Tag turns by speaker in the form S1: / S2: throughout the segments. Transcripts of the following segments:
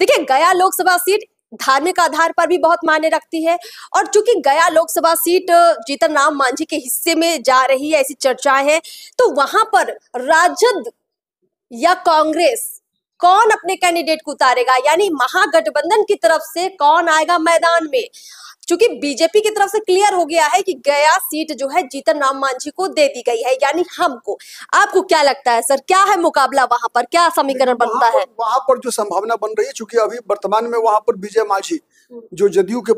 S1: देखिए गया लोकसभा सीट धार्मिक आधार पर भी बहुत मायने रखती है और चूंकि गया लोकसभा सीट जीतन राम मांझी के हिस्से में जा रही है ऐसी चर्चाएं हैं तो वहां पर राजद या कांग्रेस कौन अपने कैंडिडेट को उतारेगा यानी महागठबंधन की तरफ से कौन आएगा मैदान में क्योंकि बीजेपी की तरफ से क्लियर हो गया है कि गया सीट जो है जीतन राम मांझी को दे दी गई है यानी हमको आपको क्या लगता है सर क्या है मुकाबला वहां पर क्या समीकरण बनता है वहां पर जो संभावना बन
S2: रही है चूंकि अभी वर्तमान में वहां पर विजय मांझी जो जदयू के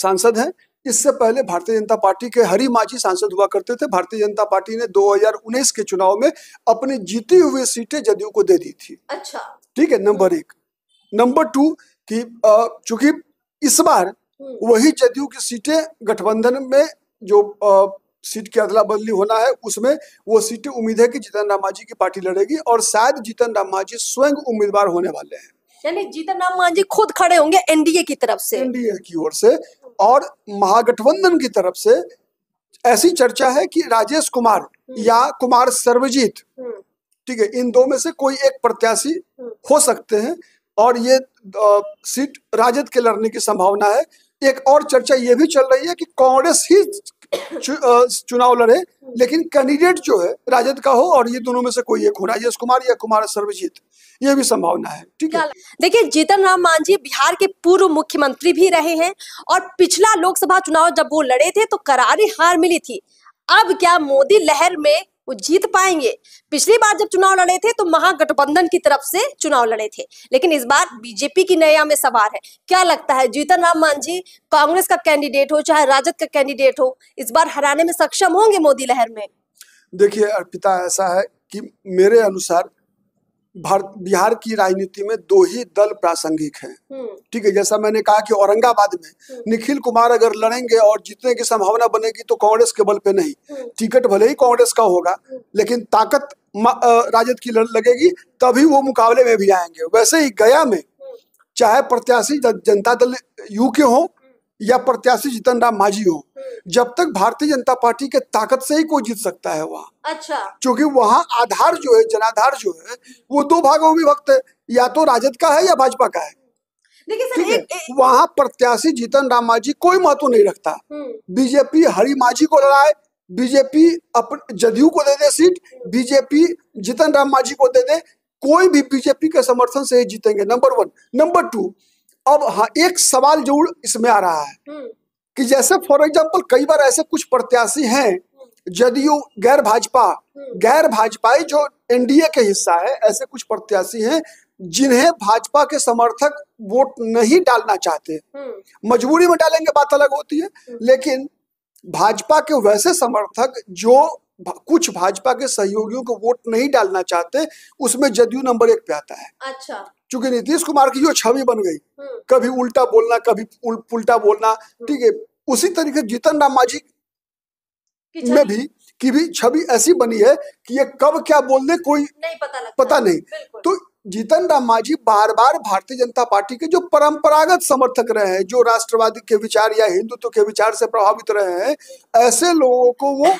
S2: सांसद है इससे पहले भारतीय जनता पार्टी के हरी माझी सांसद हुआ करते थे भारतीय जनता पार्टी ने 2019 के चुनाव में अपनी जीती हुई सीटें जदयू को दे दी थी अच्छा ठीक है नंबर एक नंबर टू कि चूंकि इस बार हम्म। वही जदयू की सीटें गठबंधन में जो सीट की अदला बदली होना है उसमें वो सीटें उम्मीद है कि जीतन राम मांझी की पार्टी लड़ेगी और शायद जीतन राम मांझी स्वयं उम्मीदवार होने वाले हैं
S1: यानी जीतन राम मांझी खुद खड़े होंगे एनडीए की तरफ से एनडीए की ओर से और महागठबंधन
S2: की तरफ से ऐसी चर्चा है कि राजेश कुमार हम्म। या कुमार सर्वजीत हम्म। ठीक है इन दो में से कोई एक प्रत्याशी हो सकते हैं और ये सीट राजद के लड़ने की संभावना है एक और चर्चा ये भी चल रही है कि कांग्रेस ही चुनाव लड़े लेकिन कैंडिडेट जो है राजद का हो और ये दोनों में से कोई एक होना यश कुमार या कुमार सर्वजीत ये भी संभावना है
S1: ठीक है देखिए जीतन राम मांझी बिहार के पूर्व मुख्यमंत्री भी रहे हैं और पिछला लोकसभा चुनाव जब वो लड़े थे तो करारी हार मिली थी अब क्या मोदी लहर में वो जीत पाएंगे पिछली बार जब चुनाव लड़े थे तो महागठबंधन की तरफ से चुनाव लड़े थे लेकिन इस बार बीजेपी की नया में सवार है क्या लगता है जीतन राम मांझी कांग्रेस का कैंडिडेट हो चाहे राजद का कैंडिडेट हो इस बार हराने में सक्षम होंगे मोदी लहर में
S2: देखिए अर्पिता ऐसा है कि मेरे अनुसार भारत बिहार की राजनीति में दो ही दल प्रासंगिक हैं हम्म। ठीक है जैसा मैंने कहा कि औरंगाबाद में हम्म। निखिल कुमार अगर लड़ेंगे और जीतने की संभावना बनेगी तो कांग्रेस के बल पे नहीं हम्म। टिकट भले ही कांग्रेस का होगा लेकिन ताकत राजद की लगेगी तभी वो मुकाबले में भी आएंगे वैसे ही गया में चाहे प्रत्याशी जनता दल यू के हों या प्रत्याशी जीतन राम माझी हो जब तक भारतीय जनता पार्टी के ताकत से ही कोई जीत सकता है वहाँ
S1: अच्छा क्योंकि वहाँ
S2: आधार जो है जनाधार जो है वो दो भागों में वक्त है या तो राजद का है या भाजपा का है देखिए सर वहाँ प्रत्याशी जीतन राम मांझी कोई महत्व नहीं रखता हम्म। बीजेपी हरी माझी को लड़ाए बीजेपी अपने जदयू को दे दे सीट बीजेपी जीतन राम मांझी को दे दे कोई भी बीजेपी के समर्थन से ही जीतेंगे नंबर वन नंबर टू अब हाँ एक सवाल जरूर इसमें आ रहा है हम्म। कि जैसे फॉर एग्जाम्पल कई बार ऐसे कुछ प्रत्याशी हैं जदयू गैर भाजपा हम्म। गैर भाजपाई जो एनडीए के हिस्सा है ऐसे कुछ प्रत्याशी हैं जिन्हें भाजपा के समर्थक वोट नहीं डालना चाहते हम्म। मजबूरी में डालेंगे बात अलग होती है लेकिन भाजपा के वैसे समर्थक जो कुछ भाजपा के सहयोगियों को वोट नहीं डालना चाहते उसमें जदयू नंबर एक पे आता है अच्छा चूंकि नीतीश कुमार की जो छवि बन गई हम्म। कभी उल्टा बोलना कभी उल्टा बोलना हम्म। ठीक है उसी तरीके जीतन राम मांझी में भी की भी छवि ऐसी बनी है कि ये कब क्या बोल दे कोई नहीं
S1: पता लगता पता नहीं
S2: तो जीतन राम मांझी बार बार भारतीय जनता पार्टी के जो परंपरागत समर्थक रहे हैं जो राष्ट्रवादी के विचार या हिंदुत्व के विचार से प्रभावित रहे हैं ऐसे लोगों को वो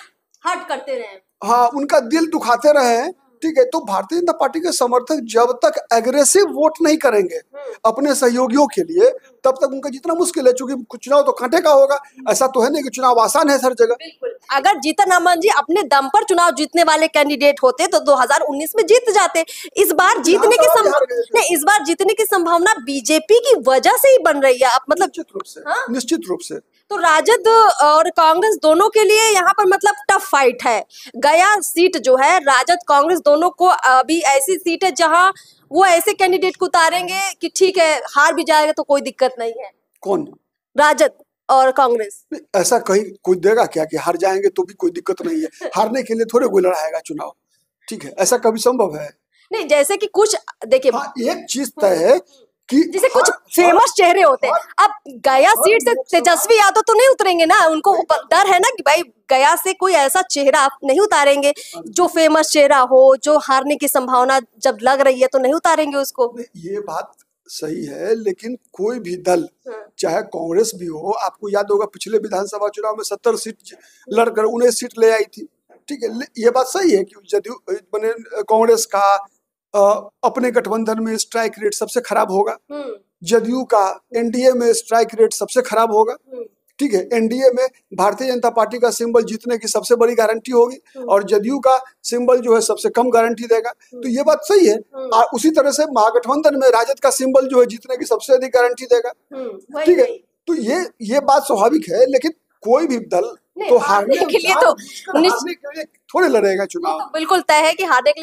S1: हट करते रहे
S2: हाँ उनका दिल दुखाते रहे हैं ठीक है तो भारतीय जनता पार्टी के समर्थक जब तक एग्रेसिव वोट नहीं करेंगे हम्म। अपने सहयोगियों के लिए तब तक उनका जितना मुश्किल है चूंकि चुनाव तो कांटे का होगा हम्म। ऐसा तो है नहीं
S1: कि चुनाव आसान है सर जगह अगर जीतन अमन जी अपने दम पर चुनाव जीतने वाले कैंडिडेट होते तो 2019 में जीत जाते इस बार जीतने की संभावना इस बार जीतने की संभावना बीजेपी की वजह से ही बन रही है मतलब निश्चित रूप
S2: से हाँ? निश्चित रूप से
S1: तो राजद और कांग्रेस दोनों के लिए यहाँ पर मतलब टफ फाइट है गया सीट जो है राजद कांग्रेस दोनों को अभी ऐसी सीट है जहाँ वो ऐसे कैंडिडेट को उतारेंगे कि ठीक है हार भी जाएगा तो कोई दिक्कत नहीं है कौन राजद और कांग्रेस
S2: ऐसा कहीं कोई देगा क्या कि हार जाएंगे तो भी कोई दिक्कत नहीं है हारने के लिए थोड़े कोई लड़ाएगा चुनाव ठीक है ऐसा कभी संभव है
S1: नहीं जैसे कि कुछ देखिए हाँ, एक चीज तय है जैसे कुछ हाँ, फेमस हाँ, चेहरे होते हैं हाँ, अब गया सीट से तेजस्वी यादव तो नहीं उतरेंगे ना उनको डर है ना कि भाई गया से कोई ऐसा चेहरा आप नहीं उतारेंगे हाँ जो फेमस चेहरा हो जो हारने की संभावना जब लग रही है तो नहीं उतारेंगे उसको ये बात
S2: सही है लेकिन कोई भी दल हाँ। चाहे कांग्रेस भी हो आपको याद होगा पिछले विधानसभा चुनाव में सत्तर सीट लड़कर उन्हें सीट ले आई थी ठीक है ये बात सही है कि जदयू मैंने कांग्रेस का अपने गठबंधन में स्ट्राइक रेट सबसे खराब होगा हम्म। जदयू का एनडीए में स्ट्राइक रेट सबसे खराब होगा हम्म। ठीक है एनडीए में भारतीय जनता पार्टी का सिंबल जीतने की सबसे बड़ी गारंटी होगी हम्म। और जदयू का सिंबल जो है सबसे कम गारंटी देगा तो ये बात सही है और उसी तरह से महागठबंधन में राजद का सिंबल जो है जीतने की सबसे अधिक गारंटी देगा ठीक है तो ये ये बात स्वाभाविक है लेकिन कोई भी दल तो हारने के लिए तो थोड़े लड़ेगा चुनाव
S1: बिल्कुल तय है कि हारने के